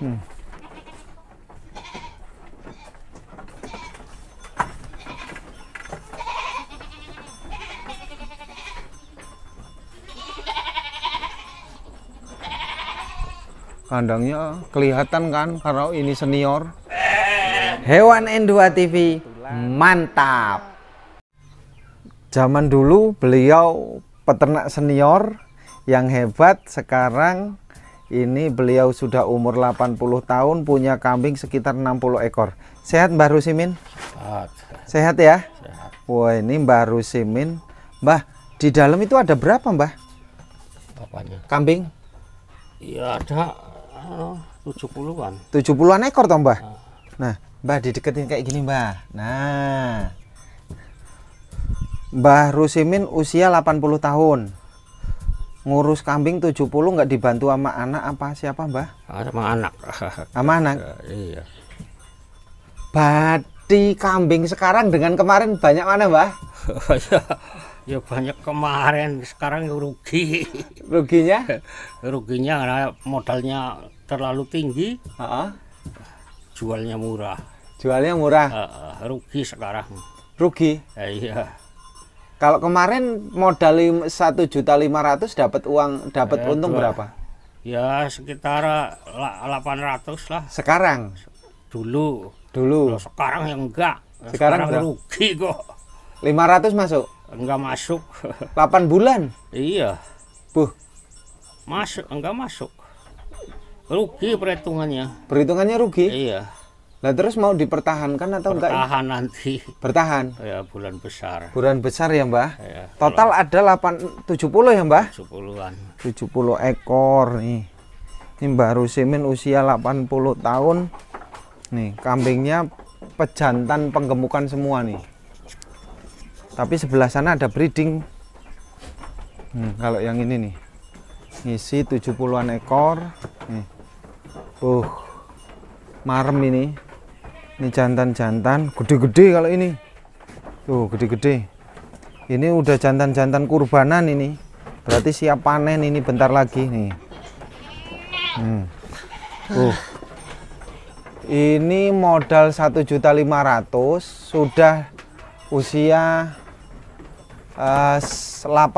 Hmm. Kandangnya kelihatan kan karena ini senior. Hewan N2 TV mantap. Zaman dulu beliau peternak senior yang hebat sekarang ini beliau sudah umur 80 tahun, punya kambing sekitar 60 ekor. Sehat Mbah Rusimin? Sehat. Sehat ya? Sehat. Wah, ini Mbah Rusimin. Mbah, di dalam itu ada berapa, Mbah? Apanya? Kambing? Iya, ada uh, 70-an. 70-an ekor toh, Mbah? Nah, nah Mbah dideketin kayak gini, Mbah. Nah. Mbah Rusimin usia 80 tahun ngurus kambing 70 nggak dibantu sama anak apa siapa mbah? Ah, sama anak. Sama anak? Ya, iya. badi kambing sekarang dengan kemarin banyak mana mbah? Ya, ya banyak kemarin sekarang rugi ruginya ruginya karena modalnya terlalu tinggi uh -uh. jualnya murah jualnya murah uh, uh, rugi sekarang rugi uh, iya kalau kemarin modal satu juta lima ratus dapat uang dapat eh, untung dua. berapa? Ya sekitar delapan ratus lah. Sekarang? Dulu. Dulu. Loh, sekarang yang enggak. Sekarang, sekarang rugi kok. Lima ratus masuk? Enggak masuk. Delapan bulan? Iya. Bu Masuk, enggak masuk. Rugi perhitungannya. Perhitungannya rugi? Iya. Nah terus mau dipertahankan atau Pertahan enggak? Bertahan nanti. Bertahan. Ya bulan besar. Bulan besar ya Mbah. Ya, Total ada 8 70 ya Mbah? 70-an. 70 ekor nih. Ini Mbah Rusimin usia 80 tahun. Nih, kambingnya pejantan penggemukan semua nih. Tapi sebelah sana ada breeding. Hmm, kalau yang ini nih. Ngisi 70-an ekor. Nih. Uh, marem ini ini jantan-jantan gede-gede kalau ini tuh gede-gede ini udah jantan-jantan kurbanan ini berarti siap panen ini bentar lagi nih hmm. uh. ini modal 1.500 sudah usia uh, eh,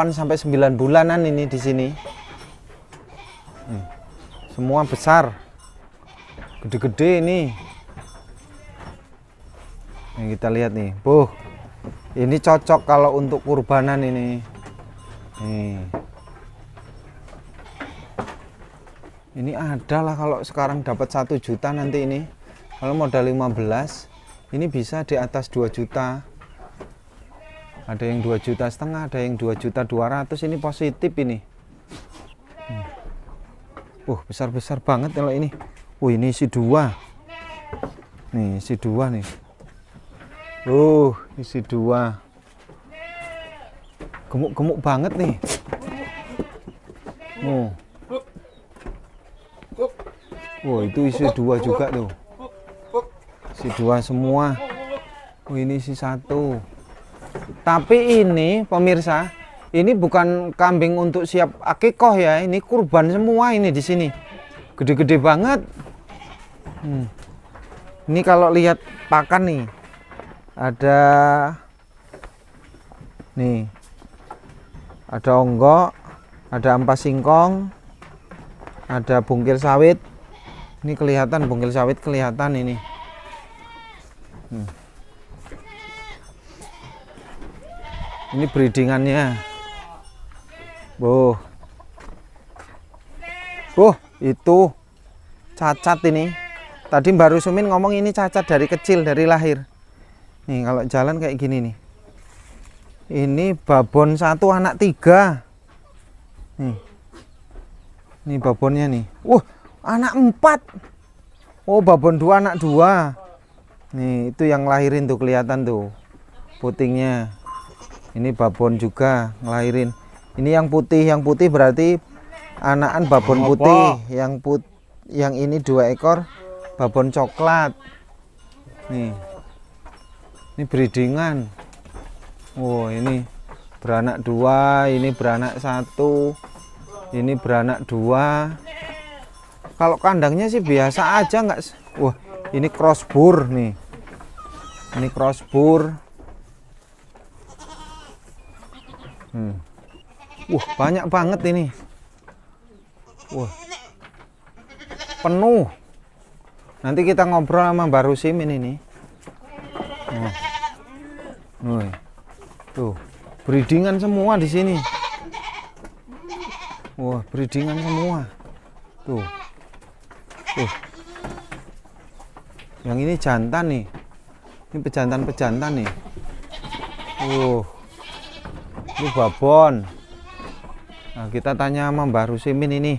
8 sampai 9 bulanan ini di sini hmm. semua besar gede-gede ini yang kita lihat nih, buh. Ini cocok kalau untuk kurbanan ini. Nih. Ini adalah kalau sekarang dapat satu juta nanti ini. Kalau modal 15, ini bisa di atas 2 juta. Ada yang 2 juta setengah, ada yang 2 juta 200. Ini positif ini. Wah, hmm. uh, besar-besar banget kalau ini. uh, ini isi dua. Nih, isi dua nih. Oh, isi dua. Gemuk-gemuk banget nih. Oh. Wow, itu isi dua juga tuh. Isi dua semua. Oh, ini isi satu. Tapi ini pemirsa, ini bukan kambing untuk siap akikoh ya. Ini kurban semua ini di sini. Gede-gede banget. Hmm. Ini kalau lihat pakan nih ada nih ada onggok ada ampas singkong ada bungkil sawit ini kelihatan bungkil sawit kelihatan ini hmm. ini breedingannya Oh. oh itu cacat ini tadi baru Sumin ngomong ini cacat dari kecil dari lahir nih kalau jalan kayak gini nih ini babon satu anak tiga nih ini babonnya nih wah anak empat oh babon dua anak dua nih itu yang lahirin tuh kelihatan tuh putingnya ini babon juga ngelahirin ini yang putih yang putih berarti anakan babon putih yang put yang ini dua ekor babon coklat nih ini breedingan oh ini beranak dua ini beranak satu ini beranak dua kalau kandangnya sih biasa aja nggak wah ini crossbur nih ini crossbur hmm. wah banyak banget ini wah penuh nanti kita ngobrol sama Barusim ini nih Woi. Tuh, breedingan semua di sini. Wah, breedingan semua. Tuh. Tuh. Yang ini jantan nih. Ini pejantan-pejantan nih. Uh. Ini babon. Nah, kita tanya sama Mbah Rusimin ini.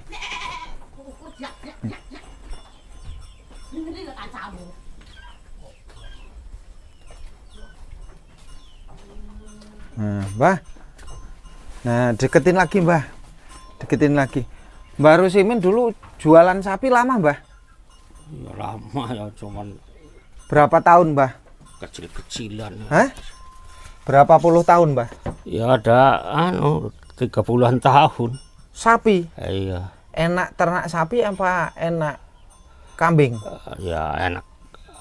Nah, Mbah. Nah, deketin lagi, Mbah. Deketin lagi. Mbah Rusimin dulu jualan sapi lama, Mbah? Ya, lama ya, cuman berapa tahun, Mbah? Kecil-kecilan. Hah? Berapa puluh tahun, Mbah? Ya ada anu 30-an tahun. Sapi? Eh, iya. Enak ternak sapi apa enak kambing? Eh, ya enak.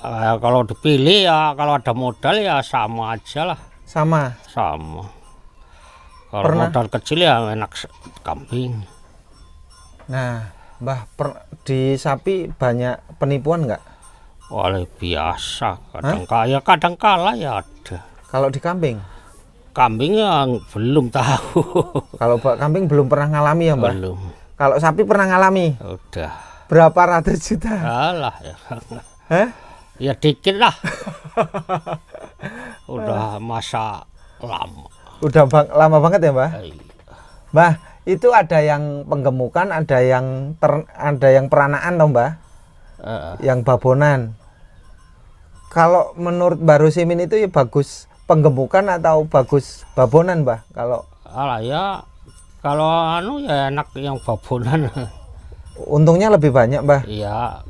Eh, kalau dipilih ya kalau ada modal ya sama aja lah. Sama. Sama. Kalau Pernah? modal kecil ya enak kambing. Nah, Mbah per, di sapi banyak penipuan nggak? Oleh biasa, kadang Hah? kaya, kadang kalah ya ada. Kalau di kambing? Kambing yang belum tahu. Kalau Mbak kambing belum pernah ngalami ya, Mbak? Belum. Kalau sapi pernah ngalami? Udah. Berapa ratus juta? Alah ya. Hah? Ya dikit lah. udah masa lama udah bang, lama banget ya mbah iya. mbah itu ada yang penggemukan ada yang ter, ada yang peranaan dong mbah uh. yang babonan kalau menurut Mbak Rusimin itu ya bagus penggemukan atau bagus babonan mbah kalau Alah ya kalau anu ya enak yang babonan untungnya lebih banyak mbah iya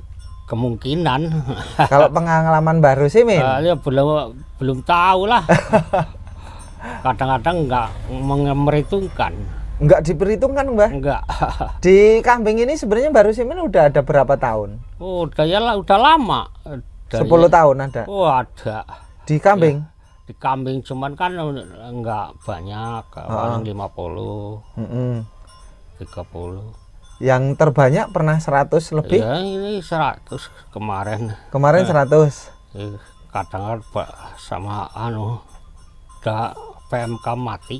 kemungkinan kalau pengalaman baru sih min uh, ya belum belum tahu lah kadang-kadang enggak memperhitungkan enggak diperhitungkan mbah enggak di kambing ini sebenarnya baru sih min udah ada berapa tahun oh udah ya udah lama udah 10 ya. tahun ada oh ada di kambing ya, di kambing cuman kan enggak banyak uh -uh. puluh, 50 mm -mm. 30 yang terbanyak pernah 100 lebih? Ya, ini 100 kemarin. Kemarin eh, 100. Eh, kadang kadang sama anu da PMK mati.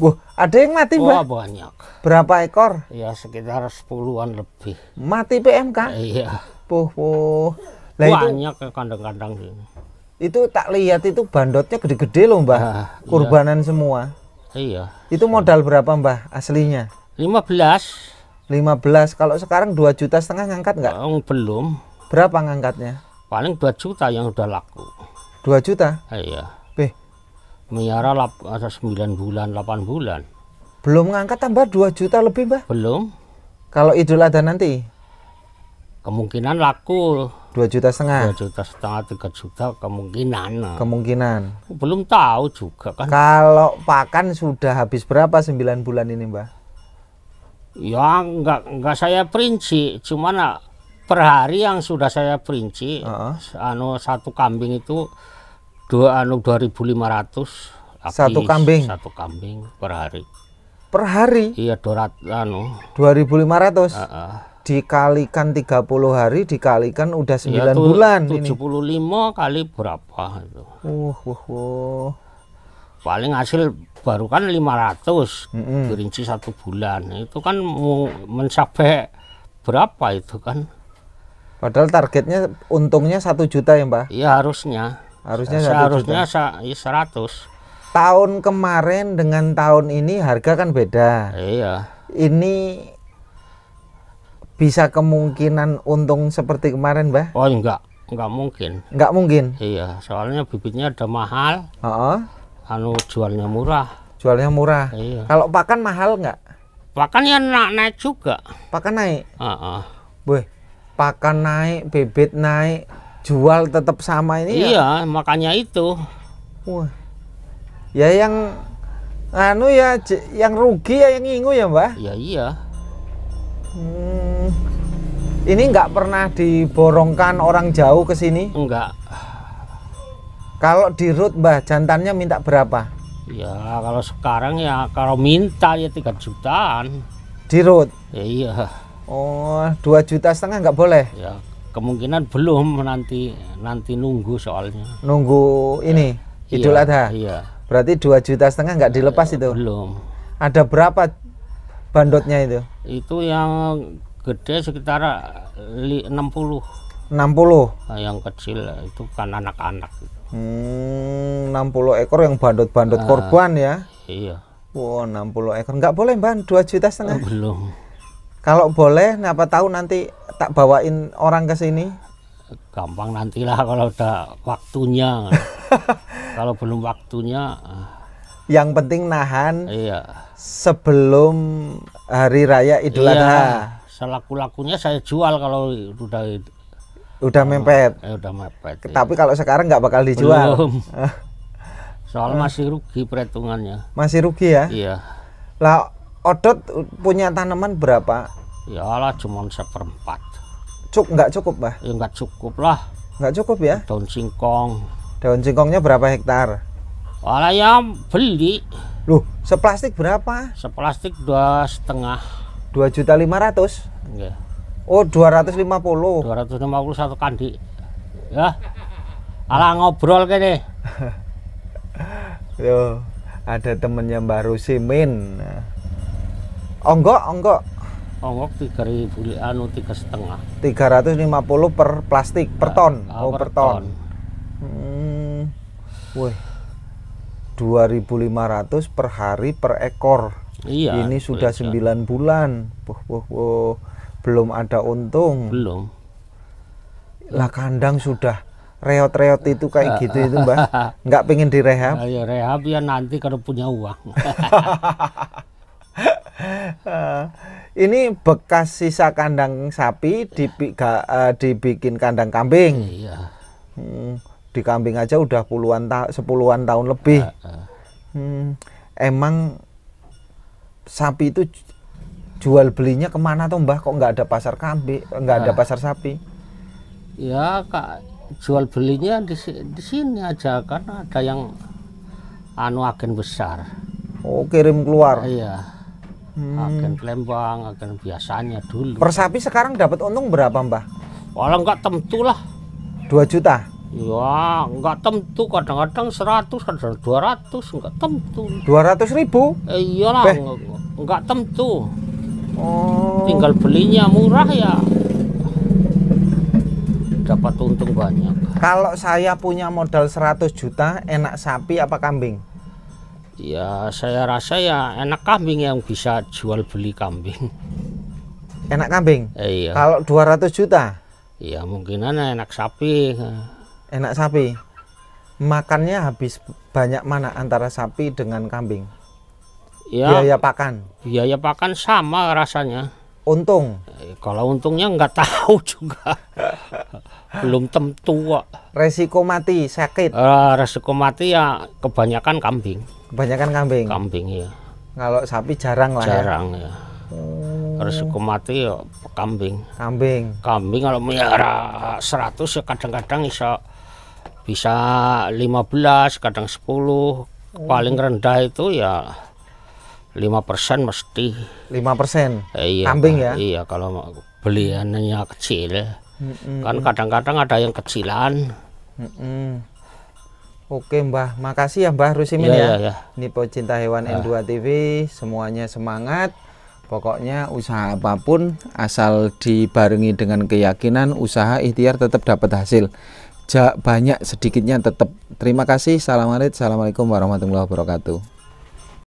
Wah, ada yang mati, Wah, Mbak? banyak. Berapa ekor? Ya, sekitar 10-an lebih. Mati PMK? Iya. Puh, puh. nah, banyak itu, ya, kandang-kandang ini. Itu tak lihat itu bandotnya gede-gede loh, Mbah. Nah, iya. Kurbanan iya. semua. Iya. Itu modal berapa, Mbah, aslinya? 15. 15 kalau sekarang 2 juta setengah ngangkat enggak oh, belum berapa ngangkatnya paling 2 juta yang udah laku 2 juta iya Beh. miara lap, 9 bulan 8 bulan belum ngangkat tambah 2 juta lebih mbah belum kalau idul ada nanti kemungkinan laku 2 juta setengah 2 juta setengah 3 juta kemungkinan kemungkinan belum tahu juga kan kalau pakan sudah habis berapa 9 bulan ini mbah Ya enggak enggak saya perinci, cuman ah, per hari yang sudah saya perinci, uh -huh. anu satu kambing itu dua anu 2.500 habis, satu kambing satu kambing per hari per hari iya 200 anu 2.500 uh -uh. dikalikan 30 hari dikalikan udah 9 ya, iya, bulan 75 ini. kali berapa itu uh, uh, uh paling hasil baru kan 500 mm -hmm. satu bulan itu kan mau mencapai berapa itu kan padahal targetnya untungnya satu juta ya mbak iya harusnya harusnya seharusnya juta. 100 iya, tahun kemarin dengan tahun ini harga kan beda iya ini bisa kemungkinan untung seperti kemarin mbak oh enggak enggak mungkin enggak mungkin iya soalnya bibitnya ada mahal uh -uh anu jualnya murah jualnya murah iya. kalau pakan mahal nggak pakan ya naik naik juga pakan naik uh -uh. Weh, pakan naik bebet naik jual tetap sama ini ya? iya ya? makanya itu wah ya yang anu ya yang rugi ya yang ngingu ya mbak? ya iya hmm, ini nggak pernah diborongkan orang jauh ke sini enggak kalau di root mbah jantannya minta berapa? Ya kalau sekarang ya kalau minta ya tiga jutaan. Di root? Ya, iya. Oh dua juta setengah nggak boleh? Ya kemungkinan belum nanti nanti nunggu soalnya. Nunggu ya, ini ya, Idul iya, Adha. Iya. Berarti dua juta setengah nggak ya, dilepas ya, itu? Belum. Ada berapa bandotnya itu? Itu yang gede sekitar 60. 60. Nah, yang kecil itu kan anak-anak. Hmm, 60 ekor yang bandot-bandot uh, korban ya. Iya. Wow, 60 ekor. Nggak boleh, Ban, 2 juta setengah. Oh, belum. Kalau boleh, apa tahu nanti tak bawain orang ke sini? Gampang nantilah kalau udah waktunya. kalau belum waktunya ah. yang penting nahan iya. sebelum hari raya Idul iya, Adha. Selaku-lakunya saya jual kalau udah udah oh, mepet eh, udah mepet iya. tapi ya. kalau sekarang nggak bakal dijual belum soal hmm. masih rugi perhitungannya masih rugi ya iya lah odot punya tanaman berapa ya lah cuma seperempat cuk nggak cukup bah ya nggak cukup lah nggak cukup ya daun singkong daun singkongnya berapa hektar Wala yang beli. Loh, seplastik berapa? Seplastik dua setengah. Dua juta lima ratus. Iya. Oh, 250. 250 satu kandi. Ya. Ala ngobrol kene. Yo, ada temennya Mbak Rusimin. Onggo, onggo. Onggo 3000 anu 3,5. 350 per plastik per ya. ton. Ah, oh, per, per ton. ton. Hmm. 2500 per hari per ekor. Iya. Ini sudah 9 bulan. Wah, wah, wah belum ada untung belum lah kandang sudah reot-reot itu kayak gitu itu mbak nggak pengen direhab nah, ya rehab ya nanti kalau punya uang ini bekas sisa kandang sapi dibi uh, eh, dibikin kandang kambing iya. hmm, di kambing aja udah puluhan ta sepuluhan tahun lebih Hmm, emang sapi itu jual belinya kemana tuh mbah kok nggak ada pasar kambing nggak nah, ada pasar sapi ya kak jual belinya di, di sini aja kan ada yang anu agen besar oh kirim keluar nah, iya hmm. agen Lembang agen biasanya dulu persapi sekarang dapat untung berapa mbah walau nggak tentu lah dua juta Ya, nggak tentu kadang-kadang seratus, kadang dua ratus nggak tentu. dua ratus ribu? Eh, iyalah, Beh. nggak tentu oh. tinggal belinya murah ya dapat untung banyak kalau saya punya modal 100 juta enak sapi apa kambing ya saya rasa ya enak kambing yang bisa jual beli kambing enak kambing eh, iya kalau 200 juta ya mungkin enak sapi enak sapi makannya habis banyak mana antara sapi dengan kambing ya, biaya pakan biaya pakan sama rasanya untung eh, kalau untungnya nggak tahu juga belum tentu resiko mati sakit uh, resiko mati ya kebanyakan kambing kebanyakan kambing kambing ya kalau sapi jarang lah ya. jarang ya, ya. Hmm. resiko mati ya kambing kambing kambing kalau melihara 100 ya kadang-kadang bisa bisa 15 kadang 10 hmm. paling rendah itu ya lima persen mesti lima persen eh, iya, kambing ya iya kalau beliannya kecil mm, hmm kan kadang-kadang ada yang kecilan mm, hmm Oke Mbah, makasih ya Mbah Rusimin iya, ya. yeah, yeah. Ini iya. pecinta hewan ah. N2 TV, semuanya semangat. Pokoknya usaha apapun asal dibarengi dengan keyakinan, usaha ikhtiar tetap dapat hasil. banyak sedikitnya tetap. Terima kasih. Assalamualaikum warahmatullahi wabarakatuh.